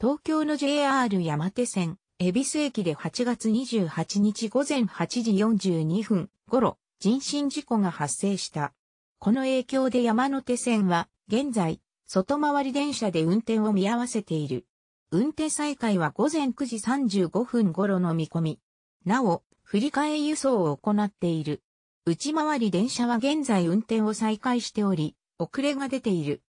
東京の JR 山手線、恵比寿駅で8月28日午前8時42分頃、人身事故が発生した。この影響で山手線は、現在、外回り電車で運転を見合わせている。運転再開は午前9時35分頃の見込み。なお、振り替え輸送を行っている。内回り電車は現在運転を再開しており、遅れが出ている。